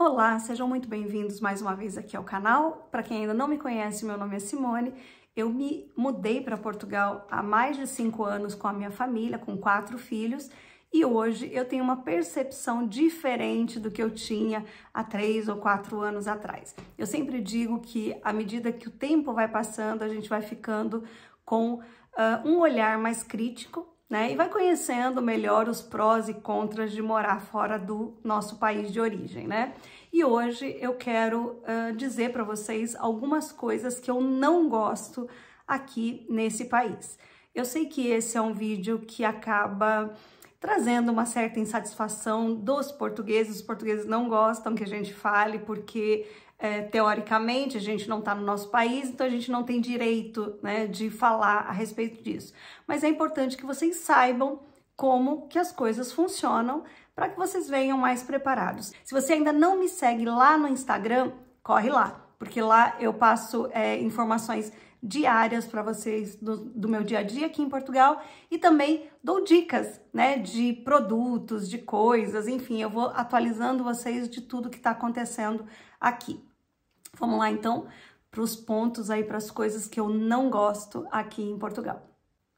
Olá, sejam muito bem-vindos mais uma vez aqui ao canal. Para quem ainda não me conhece, meu nome é Simone. Eu me mudei para Portugal há mais de cinco anos com a minha família, com quatro filhos, e hoje eu tenho uma percepção diferente do que eu tinha há três ou quatro anos atrás. Eu sempre digo que à medida que o tempo vai passando, a gente vai ficando com uh, um olhar mais crítico né? E vai conhecendo melhor os prós e contras de morar fora do nosso país de origem, né? E hoje eu quero uh, dizer para vocês algumas coisas que eu não gosto aqui nesse país. Eu sei que esse é um vídeo que acaba trazendo uma certa insatisfação dos portugueses. Os portugueses não gostam que a gente fale porque é, teoricamente, a gente não está no nosso país, então a gente não tem direito né, de falar a respeito disso. Mas é importante que vocês saibam como que as coisas funcionam para que vocês venham mais preparados. Se você ainda não me segue lá no Instagram, corre lá, porque lá eu passo é, informações diárias para vocês do, do, meu dia a dia aqui em Portugal e também dou dicas, né, de produtos, de coisas, enfim, eu vou atualizando vocês de tudo que está acontecendo aqui. Vamos lá então para os pontos aí, para as coisas que eu não gosto aqui em Portugal.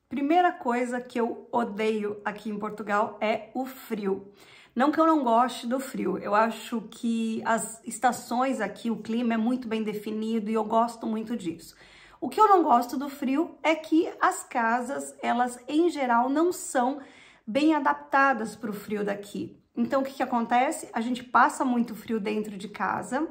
Primeira coisa que eu odeio aqui em Portugal é o frio. Não que eu não goste do frio, eu acho que as estações aqui, o clima é muito bem definido e eu gosto muito disso. O que eu não gosto do frio é que as casas, elas em geral não são bem adaptadas para o frio daqui. Então o que, que acontece? A gente passa muito frio dentro de casa,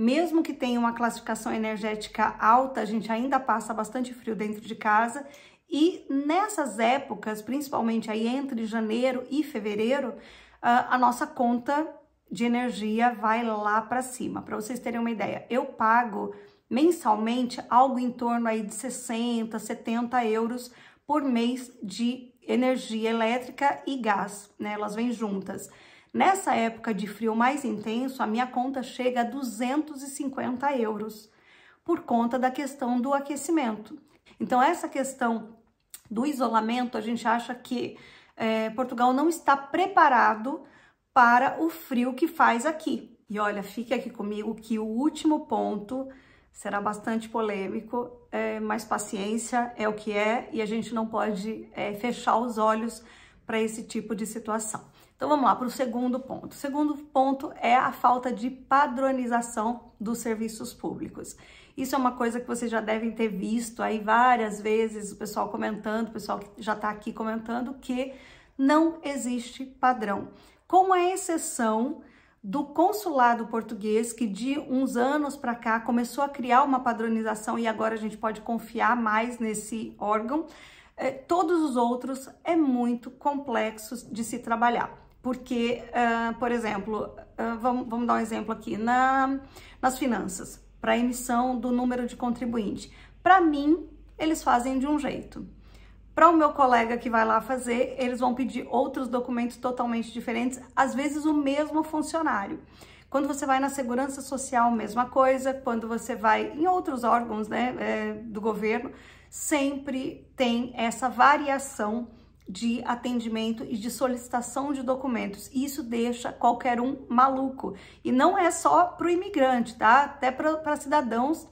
mesmo que tenha uma classificação energética alta, a gente ainda passa bastante frio dentro de casa. E nessas épocas, principalmente aí entre janeiro e fevereiro, ah, a nossa conta de energia vai lá para cima. Para vocês terem uma ideia, eu pago mensalmente algo em torno aí de 60, 70 euros por mês de energia elétrica e gás, né? Elas vêm juntas. Nessa época de frio mais intenso, a minha conta chega a 250 euros por conta da questão do aquecimento. Então, essa questão do isolamento, a gente acha que é, Portugal não está preparado para o frio que faz aqui. E olha, fique aqui comigo que o último ponto será bastante polêmico, é, mas paciência é o que é e a gente não pode é, fechar os olhos para esse tipo de situação. Então vamos lá para o segundo ponto. O segundo ponto é a falta de padronização dos serviços públicos. Isso é uma coisa que vocês já devem ter visto aí várias vezes, o pessoal comentando, o pessoal que já está aqui comentando que não existe padrão, com a exceção do consulado português que de uns anos para cá começou a criar uma padronização e agora a gente pode confiar mais nesse órgão. Eh, todos os outros é muito complexo de se trabalhar. Porque, uh, por exemplo, uh, ah, vamos, vamos, dar um exemplo aqui, na, nas finanças, para emissão do número de contribuinte. Para mim, eles fazem de um jeito. Para o meu colega que vai lá fazer, eles vão pedir outros documentos totalmente diferentes, às vezes o mesmo funcionário. Quando você vai na segurança social, mesma coisa. Quando você vai em outros órgãos né, é, do governo, sempre tem essa variação de atendimento e de solicitação de documentos. Isso deixa qualquer um maluco. E não é só para o imigrante, tá? Até para cidadãos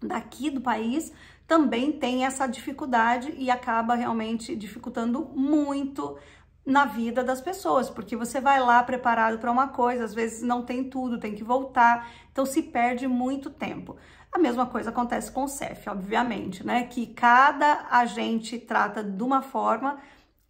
daqui do país também tem essa dificuldade e acaba realmente dificultando muito na vida das pessoas, porque você vai lá preparado para uma coisa, às vezes não tem tudo, tem que voltar, então se perde muito tempo. A mesma coisa acontece com o CEF, obviamente, né? Que cada agente trata de uma forma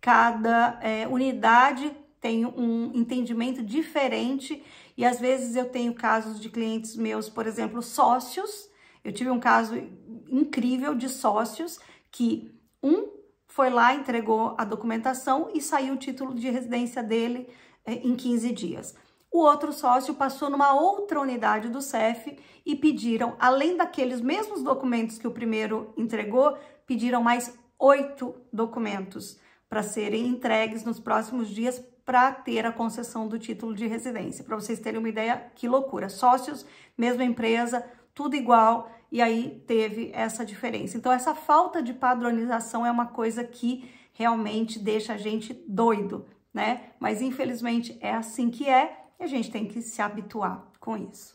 cada é, unidade tem um entendimento diferente e às vezes eu tenho casos de clientes meus, por exemplo, sócios. Eu tive um caso incrível de sócios que um foi lá, entregou a documentação e saiu o título de residência dele é, em 15 dias. O outro sócio passou numa outra unidade do CEF e pediram, além daqueles mesmos documentos que o primeiro entregou, pediram mais oito documentos para serem entregues nos próximos dias para ter a concessão do título de residência. Para vocês terem uma ideia, que loucura. Sócios, mesma empresa, tudo igual, e aí teve essa diferença. Então, essa falta de padronização é uma coisa que realmente deixa a gente doido, né? Mas infelizmente é assim que é e a gente tem que se habituar com isso.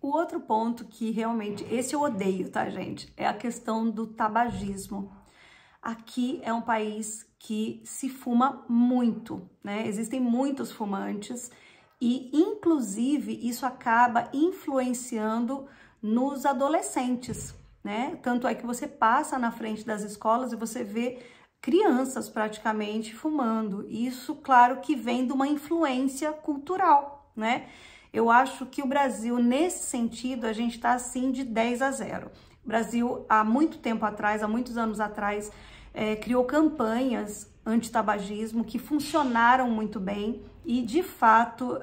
O outro ponto que realmente, esse eu odeio, tá, gente? É a questão do tabagismo. Aqui é um país que se fuma muito, né? Existem muitos fumantes e, inclusive, isso acaba influenciando nos adolescentes, né? Tanto é que você passa na frente das escolas e você vê crianças praticamente fumando. Isso, claro, que vem de uma influência cultural, né? Eu acho que o Brasil, nesse sentido, a gente está assim de 10 a 0. O Brasil, há muito tempo atrás, há muitos anos atrás, é, criou campanhas anti-tabagismo que funcionaram muito bem e, de fato, uh,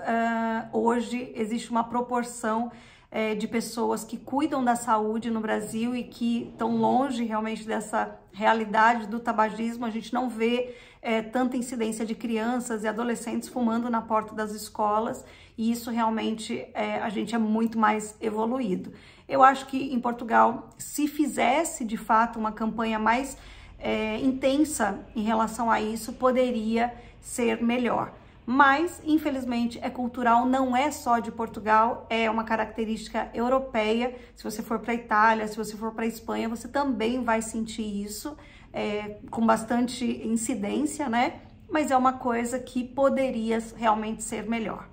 hoje existe uma proporção é, de pessoas que cuidam da saúde no Brasil e que estão longe realmente dessa realidade do tabagismo. A gente não vê é, tanta incidência de crianças e adolescentes fumando na porta das escolas e isso realmente a gente é muito mais evoluído. Eu acho que em Portugal, se fizesse de fato uma campanha mais é, intensa em relação a isso poderia ser melhor. Mas, infelizmente, é cultural, não é só de Portugal, é uma característica europeia. Se você for para Itália, se você for para Espanha, você também vai sentir isso é, com bastante incidência, né? Mas é uma coisa que poderia realmente ser melhor.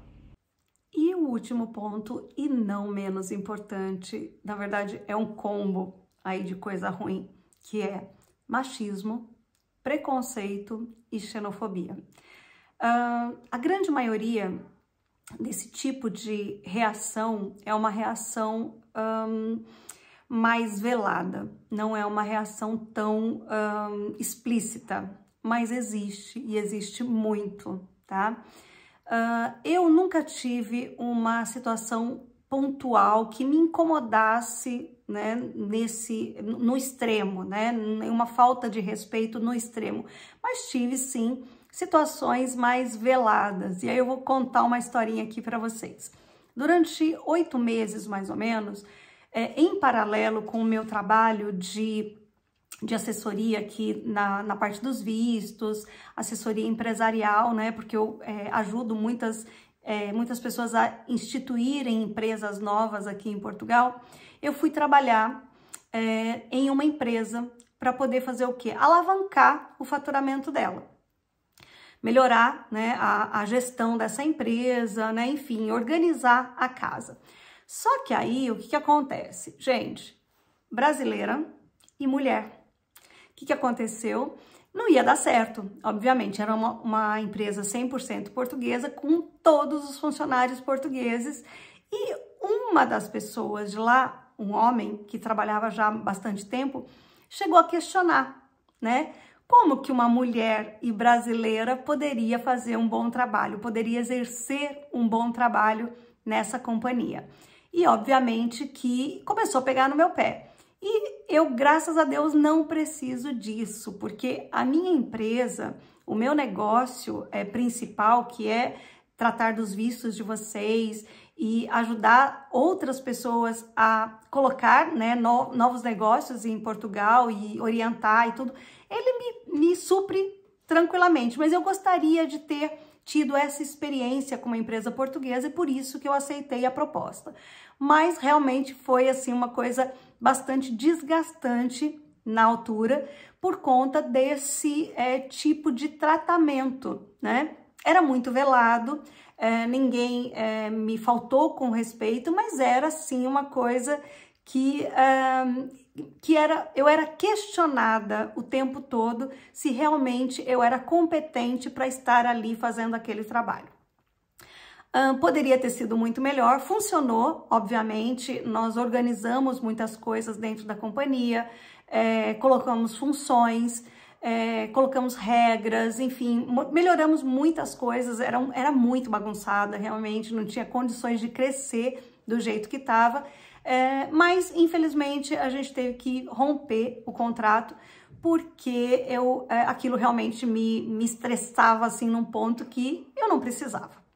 E o último ponto, e não menos importante, na verdade é um combo aí de coisa ruim, que é machismo, preconceito e xenofobia. Uh, a grande maioria desse tipo de reação é uma reação um, mais velada, não é uma reação tão um, explícita, mas existe e existe muito, tá? Uh, eu nunca tive uma situação pontual que me incomodasse né, nesse no extremo, né, uma falta de respeito no extremo, mas tive sim situações mais veladas. E aí eu vou contar uma historinha aqui para vocês. Durante oito meses, mais ou menos, é, em paralelo com o meu trabalho de, de assessoria aqui na, na parte dos vistos, assessoria empresarial, né? Porque eu é, ajudo muitas é, muitas pessoas a instituírem empresas novas aqui em Portugal, eu fui trabalhar é, em uma empresa para poder fazer o quê? Alavancar o faturamento dela melhorar né, a, a, gestão dessa empresa, né, enfim, organizar a casa. Só que aí o que, que acontece? Gente, brasileira e mulher. O que, que aconteceu? Não ia dar certo, obviamente, era uma, uma empresa 100% portuguesa, com todos os funcionários portugueses, e uma das pessoas de lá, um homem que trabalhava já há bastante tempo, chegou a questionar, né? Como que uma mulher e brasileira poderia fazer um bom trabalho, poderia exercer um bom trabalho nessa companhia? E obviamente que começou a pegar no meu pé. E eu, graças a Deus, não preciso disso, porque a minha empresa, o meu negócio é, principal, que é tratar dos vistos de vocês e ajudar outras pessoas a colocar né, no, novos negócios em Portugal e orientar e tudo, ele me, me supre tranquilamente. Mas eu gostaria de ter tido essa experiência com uma empresa portuguesa e por isso que eu aceitei a proposta. Mas realmente foi assim uma coisa bastante desgastante na altura por conta desse é, tipo de tratamento, né? Era muito velado, é, ninguém é, me faltou com respeito, mas era assim uma coisa que que era, eu era questionada o tempo todo se realmente eu era competente para estar ali fazendo aquele trabalho. poderia ter sido muito melhor, funcionou, obviamente, nós organizamos muitas coisas dentro da companhia, é, colocamos funções, é, colocamos regras, enfim, melhoramos muitas coisas, era, era muito bagunçada realmente, não tinha condições de crescer do jeito que estava, é, mas, infelizmente, a gente teve que romper o contrato porque eu, é, aquilo realmente me, me estressava assim num ponto que eu não precisava.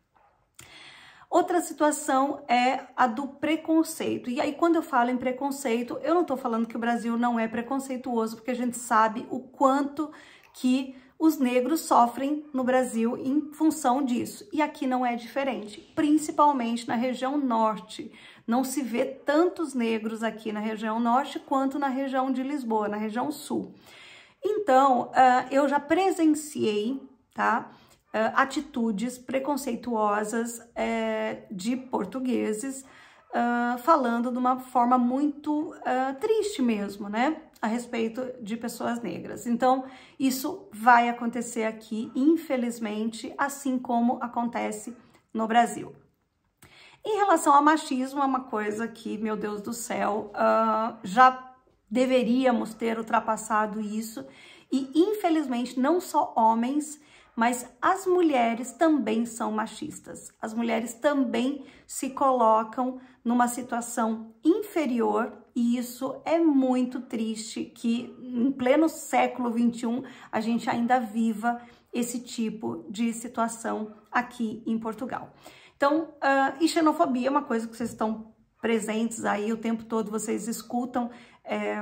Outra situação é a do preconceito. E aí, quando eu falo em preconceito, eu não estou falando que o Brasil não é preconceituoso, porque a gente sabe o quanto que os negros sofrem no Brasil em função disso. E aqui não é diferente, principalmente na região norte não se vê tantos negros aqui na região norte quanto na região de Lisboa, na região sul. Então, ah, eu já presenciei, tá? Ah, atitudes preconceituosas eh, de portugueses ah, falando de uma forma muito triste mesmo, né? A respeito de pessoas negras. Então, isso vai acontecer aqui, infelizmente, assim como acontece no Brasil. Em relação ao machismo, é uma coisa que, meu Deus do céu, uh, já deveríamos ter ultrapassado isso. E, infelizmente, não só homens, mas as mulheres também são machistas. As mulheres também se colocam numa situação inferior e isso é muito triste que em pleno século XXI, a gente ainda viva esse tipo de situação aqui em Portugal. Então, uh, e xenofobia é uma coisa que vocês estão presentes aí o tempo todo, vocês escutam é,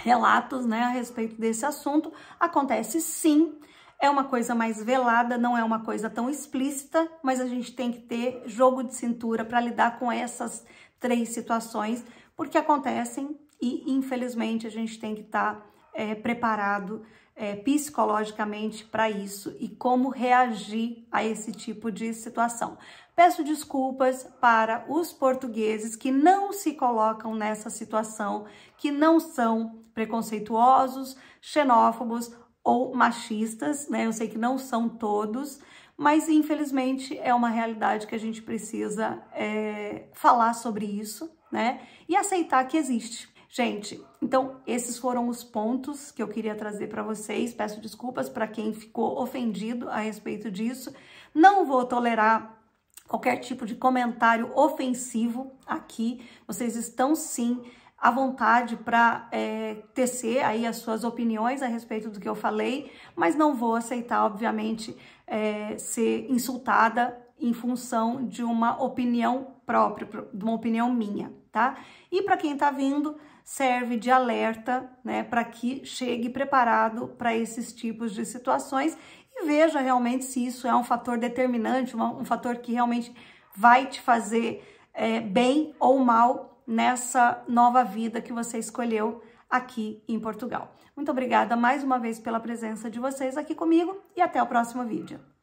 relatos né, a respeito desse assunto. Acontece sim, é uma coisa mais velada, não é uma coisa tão explícita, mas a gente tem que ter jogo de cintura para lidar com essas três situações, porque acontecem e infelizmente a gente tem que estar tá, é, preparado é, psicologicamente para isso e como reagir a esse tipo de situação. Peço desculpas para os portugueses que não se colocam nessa situação, que não são preconceituosos, xenófobos ou machistas, né? Eu sei que não são todos, mas infelizmente é uma realidade que a gente precisa é, falar sobre isso, né? E aceitar que existe. Gente, então esses foram os pontos que eu queria trazer para vocês. Peço desculpas para quem ficou ofendido a respeito disso. Não vou tolerar qualquer tipo de comentário ofensivo aqui. Vocês estão sim à vontade para é, tecer aí as suas opiniões a respeito do que eu falei, mas não vou aceitar, obviamente, é, ser insultada em função de uma opinião própria, de uma opinião minha, tá? E para quem está vindo, serve de alerta, né, para que chegue preparado para esses tipos de situações veja realmente se isso é um fator determinante, um fator que realmente vai te fazer é, bem ou mal nessa nova vida que você escolheu aqui em Portugal. Muito obrigada mais uma vez pela presença de vocês aqui comigo e até o próximo vídeo.